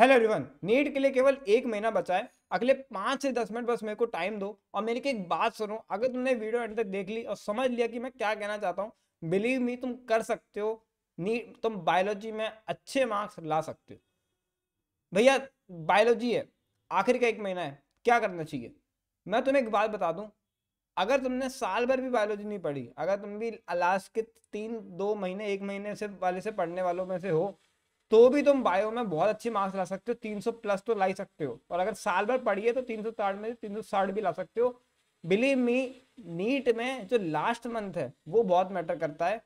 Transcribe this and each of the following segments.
hello everyone NEET के लिए केवल एक महीना बचा है अगले पाँच से दस मिनट बस मेरे को टाइम दो और मेरी एक बात सुनो अगर तुमने वीडियो एंड तक देख ली और समझ लिया कि मैं क्या कहना चाहता हूँ बिलीव मी तुम कर सकते हो नीट तुम बायोलॉजी में अच्छे मार्क्स ला सकते हो भैया बायोलॉजी है आखिर का एक महीना है क्या करना चाहिए मैं तुम्हें एक बात बता दूँ अगर तुमने साल भर भी बायोलॉजी नहीं पढ़ी अगर तुम भी लास्ट के तीन दो महीने एक महीने से वाले से पढ़ने वालों में से हो तो भी तुम बायो में बहुत अच्छे मार्क्स ला सकते हो 300 प्लस तो ला ही सकते हो और अगर साल भर पढ़िए तो तीन सौ साठ में तीन सौ साठ भी ला सकते हो बिलीव मी नीट में जो लास्ट मंथ है वो बहुत मैटर करता है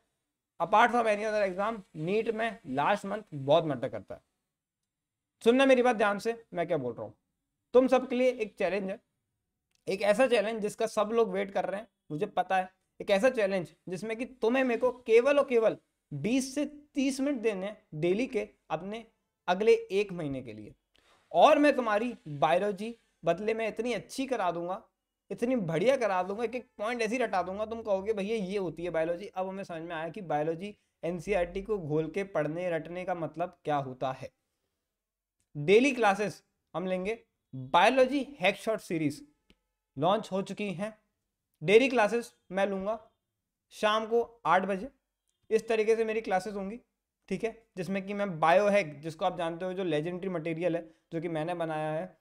apart from any other exam NEET में लास्ट मंथ बहुत मैटर करता है सुनना मेरी बात ध्यान से मैं क्या बोल रहा हूँ तुम सबके लिए एक चैलेंज है एक ऐसा चैलेंज जिसका सब लोग वेट कर रहे हैं मुझे पता है एक ऐसा चैलेंज जिसमें कि तुम्हें मेरे को केवल और केवल बीस से तीस मिनट देने डेली के अपने अगले एक महीने के लिए और मैं तुम्हारी बायोलॉजी बदले में इतनी अच्छी करा दूंगा इतनी बढ़िया करा दूंगा एक एक पॉइंट ऐसी रटा दूंगा तुम कहोगे भैया ये होती है बायोलॉजी अब हमें समझ में आया कि बायोलॉजी एन e को घोल के पढ़ने रटने का मतलब क्या होता है डेली क्लासेस हम लेंगे biology hack short series launch हो चुकी हैं डेली क्लासेस मैं लूँगा शाम को आठ बजे इस तरीके से मेरी क्लासेस होंगी ठीक है जिसमें कि मैं बायोहैक जिसको आप जानते हो जो लेजेंडरी मटेरियल है जो कि मैंने बनाया है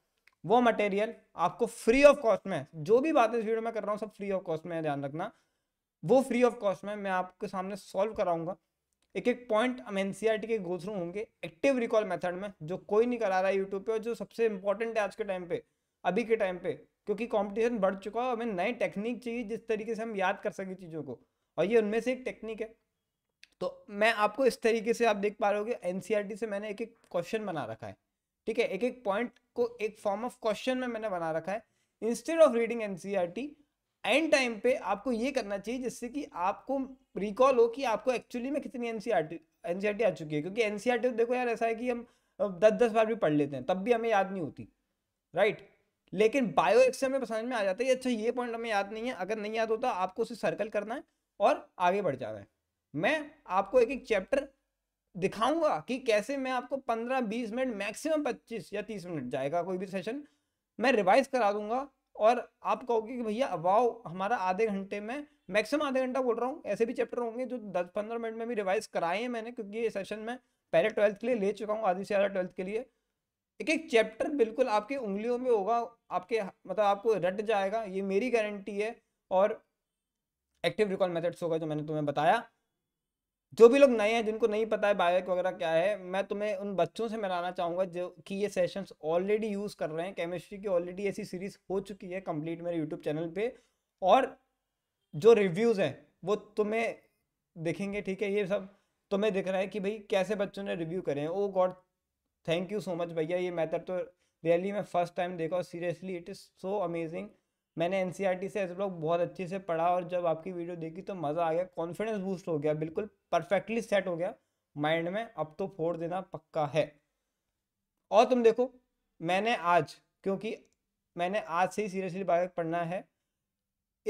वो मटेरियल आपको फ्री ऑफ कॉस्ट में जो भी बातें इस वीडियो में कर रहा हूँ सब फ्री ऑफ कॉस्ट में है ध्यान रखना वो फ्री ऑफ कॉस्ट में मैं आपके सामने सॉल्व कराऊंगा एक एक पॉइंट हम एन e के गो थ्रू होंगे एक्टिव रिकॉल मेथड में जो कोई नहीं करा रहा है यूट्यूब पे और जो सबसे इंपॉर्टेंट है आज के टाइम पे अभी के टाइम पे क्योंकि कंपटीशन बढ़ चुका है हमें नए टेक्निक चाहिए जिस तरीके से हम याद कर सकें चीज़ों को और ये उनमें से एक टेक्निक है तो मैं आपको इस तरीके से आप देख पा रहे हो कि एन e से मैंने एक एक क्वेश्चन बना रखा है ठीक है एक एक पॉइंट को एक फॉर्म ऑफ क्वेश्चन में मैंने बना रखा है instead of reading in end time पे आपको ये करना चाहिए जिससे कि आपको रिकॉल हो कि आपको एक्चुअली में कितनी एन सी e e आ चुकी है क्योंकि एन टी तो देखो यार ऐसा है कि हम दस दस बार भी पढ़ लेते हैं तब भी हमें याद नहीं होती राइट लेकिन बायो एक्स हमें समझ में आ जाता है अच्छा ये पॉइंट हमें याद नहीं है अगर नहीं याद होता आपको उसे सर्कल करना है और आगे बढ़ जाना है मैं आपको एक एक चैप्टर दिखाऊंगा कि कैसे मैं आपको 15-20 मिनट मैक्सिमम 25 या 30 मिनट जाएगा कोई भी सेशन मैं रिवाइज करा दूंगा और आप कहोगे कि भैया अवाओ हमारा आधे घंटे में मैक्सिमम आधे घंटा बोल रहा हूँ ऐसे भी चैप्टर होंगे जो दस पंद्रह मिनट में भी रिवाइज कराए हैं मैंने क्योंकि ये सेशन में पहले ट्वेल्थ के लिए ले चुका हूँ आधी से ज़्यादा ट्वेल्थ के लिए एक एक चैप्टर बिल्कुल आपके उंगलियों में होगा आपके मतलब आपको रट जाएगा ये मेरी गारंटी है और एक्टिव रिकॉल मेथड्स होगा जो मैंने तुम्हें बताया जो भी लोग नए हैं जिनको नहीं पता है बायोक वगैरह क्या है मैं तुम्हें उन बच्चों से मिलाना चाहूँगा जो कि ये सेशंस ऑलरेडी यूज़ कर रहे हैं केमिस्ट्री की ऑलरेडी ऐसी सीरीज हो चुकी है कंप्लीट मेरे यूट्यूब चैनल पे और जो रिव्यूज़ हैं वो तुम्हें दिखेंगे ठीक है ये सब तुम्हें दिख रहा है कि भाई कैसे बच्चों ने रिव्यू करें oh god thank you so much भैया ये मैथड तो रियली मैं फर्स्ट टाइम देखा seriously it is so amazing मैंने एन e से ऐसे लोग बहुत अच्छे से पढ़ा और जब आपकी वीडियो देखी तो मज़ा आ गया कॉन्फिडेंस बूस्ट हो गया बिल्कुल परफेक्टली सेट हो गया माइंड में अब तो फोड़ देना पक्का है और तुम देखो मैंने आज क्योंकि मैंने आज से ही सीरियसली बायो पढ़ना है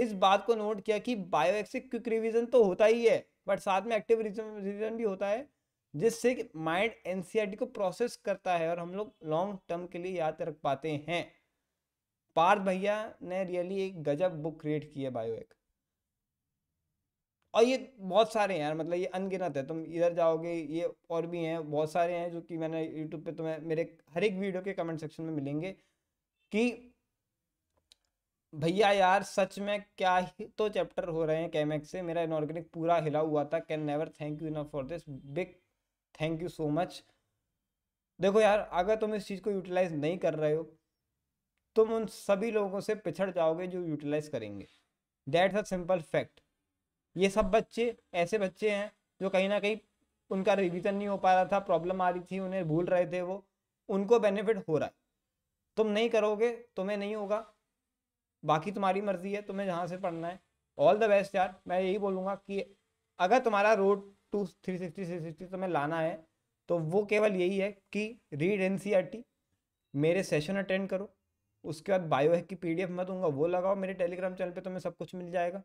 इस बात को नोट किया कि बायो से क्विक रिविजन तो होता ही है बट साथ में एक्टिव रिविजन भी होता है जिससे माइंड एनसीईआरटी e को प्रोसेस करता है और हम लोग लॉन्ग टर्म के लिए याद रख पाते हैं पार्थ भैया ने रियली एक गजब बुक क्रिएट की है बायो एक और ये बहुत सारे हैं यार मतलब ये अनगिनत है तुम इधर जाओगे ये और भी हैं बहुत सारे हैं जो कि मैंने यूट्यूब पे तुम्हें मेरे हर एक वीडियो के कमेंट सेक्शन में मिलेंगे कि भैया यार सच में क्या ही तो चैप्टर हो रहे हैं कैमेक्स से मेरा इनऑर्गेनिक पूरा हिला हुआ था can never thank you enough for this big thank you so much देखो यार अगर तुम इस चीज़ को यूटिलाइज नहीं कर रहे हो तुम उन सभी लोगों से पिछड़ जाओगे जो यूटिलाइज करेंगे दैट्स अ सिंपल फैक्ट ये सब बच्चे ऐसे बच्चे हैं जो कहीं ना कहीं उनका रिविजन नहीं हो पा रहा था प्रॉब्लम आ रही थी उन्हें भूल रहे थे वो उनको बेनिफिट हो रहा है तुम नहीं करोगे तुम्हें नहीं होगा बाकी तुम्हारी मर्जी है तुम्हें जहाँ से पढ़ना है ऑल द बेस्ट यार मैं यही बोलूँगा कि अगर तुम्हारा road to three sixty three sixty तुम्हें लाना है तो वो केवल यही है कि रीड एन e मेरे सेशन अटेंड करो उसके बाद बायोहैक की पीडीएफ मैं दूंगा वो लगाओ मेरे टेलीग्राम चैनल पे तो मैं सब कुछ मिल जाएगा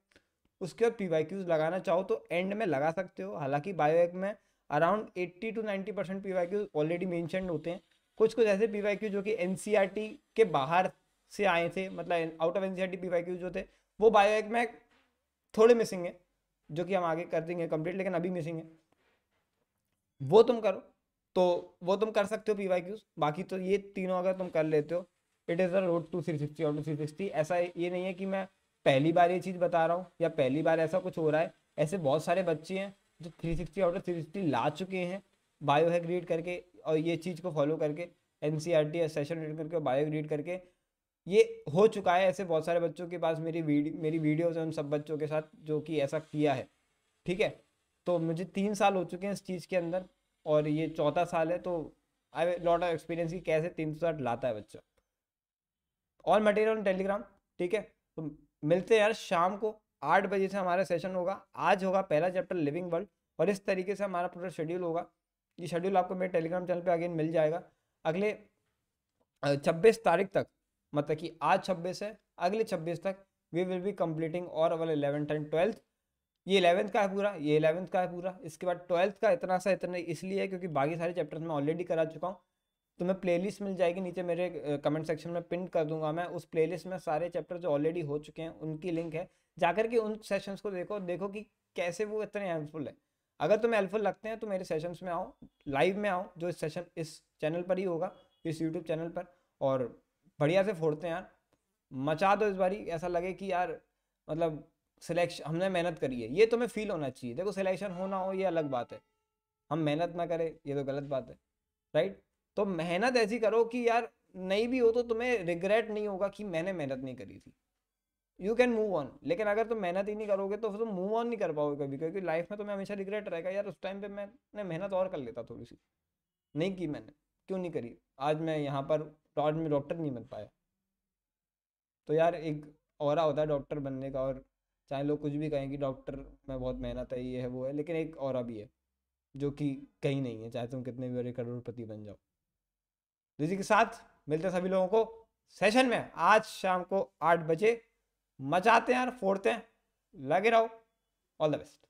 उसके बाद पीवाईक्यूज लगाना चाहो तो एंड में लगा सकते हो हालांकि बायोहैक में around 80 to 90 percent PYQs already mention होते हैं कुछ कुछ ऐसे पीवाईक्यू जो कि टी e के बाहर से आए थे मतलब out of e Y Qs जो थे वो बायोहैक में थोड़े मिसिंग है जो कि हम आगे कर देंगे कंप्लीट लेकिन अभी मिसिंग है वो तुम करो तो वो तुम कर सकते हो पी वाई क्यूज बाकी तो ये तीनों अगर तुम कर लेते हो it is the road to three sixty और टू थ्री सिक्सटी ऐसा ये नहीं है कि मैं पहली बार ये चीज़ बता रहा हूँ या पहली बार ऐसा कुछ हो रहा है ऐसे बहुत सारे बच्चे हैं जो three sixty out of three sixty ला चुके हैं बायो है रीड करके और ये चीज़ को फॉलो करके N C R T session read करके बायो रीड करके ये हो चुका है ऐसे बहुत सारे बच्चों के पास मेरी वीडियो मेरी वीडियोज़ हैं उन सब बच्चों के साथ जो कि ऐसा किया है ठीक है तो मुझे तीन साल हो चुके हैं इस चीज़ के अंदर और ये चौथा साल है तो आई लॉट ऑफ एक्सपीरियंस कि कैसे तीन सौ साठ लाता है बच्चा ऑल मटेरियल ऑन टेलीग्राम ठीक है तो मिलते हैं यार शाम को आठ बजे से हमारा सेशन होगा आज होगा पहला चैप्टर लिविंग वर्ल्ड और इस तरीके से हमारा पूरा शेड्यूल होगा ये शेड्यूल आपको मेरे टेलीग्राम चैनल पे अगेन मिल जाएगा अगले छब्बीस तारीख तक मतलब कि आज छब्बीस है अगले छब्बीस तक वी विल बी कम्प्लीटिंग और अवर इलेवेंथ एंड ट्वेल्थ ये इलेवंथ का है पूरा ये इलेवंथ का है पूरा इसके बाद ट्वेल्थ का इतना सा इतना इसलिए है क्योंकि बाकी सारे चैप्टर्स मैं ऑलरेडी करा चुका हूँ तुम्हें तो प्लेलिस्ट मिल जाएगी नीचे मेरे कमेंट सेक्शन में पिन कर दूंगा मैं उस प्लेलिस्ट में सारे चैप्टर जो ऑलरेडी हो चुके हैं उनकी लिंक है जाकर के उन सेशंस को देखो देखो कि कैसे वो इतने हेल्पफुल है अगर तुम्हें हेल्पफुल लगते हैं तो मेरे सेशंस में आओ लाइव में आओ जो इस सेशन इस चैनल पर ही होगा इस यूट्यूब चैनल पर और बढ़िया से फोड़ते हैं यार मचा दो इस बारी ऐसा लगे कि यार मतलब सिलेक्शन हमने मेहनत करी है ये तुम्हें फील होना चाहिए देखो सिलेक्शन होना हो ये अलग बात है हम मेहनत ना करें ये तो गलत बात है राइट तो मेहनत ऐसी करो कि यार नहीं भी हो तो तुम्हें रिग्रेट नहीं होगा कि मैंने मेहनत नहीं करी थी यू कैन मूव ऑन लेकिन अगर तुम मेहनत ही नहीं करोगे तो फिर तुम मूव ऑन नहीं कर पाओगे कभी क्योंकि लाइफ में तुम्हें हमेशा रिग्रेट रहेगा यार उस टाइम पे मैंने मेहनत और कर लेता थोड़ी सी नहीं की मैंने क्यों नहीं करी आज मैं यहाँ पर आज में डॉक्टर नहीं बन पाया तो यार एक और होता है डॉक्टर बनने का और चाहे लोग कुछ भी कहें कि डॉक्टर में बहुत मेहनत है ये है वो है लेकिन एक और भी है जो कि कहीं नहीं है चाहे तुम कितने भी बड़े करोड़पति बन जाओ इसी के साथ मिलते हैं सभी लोगों को सेशन में आज शाम को आठ बजे मचाते हैं और फोड़ते हैं लगे रहो ऑल द बेस्ट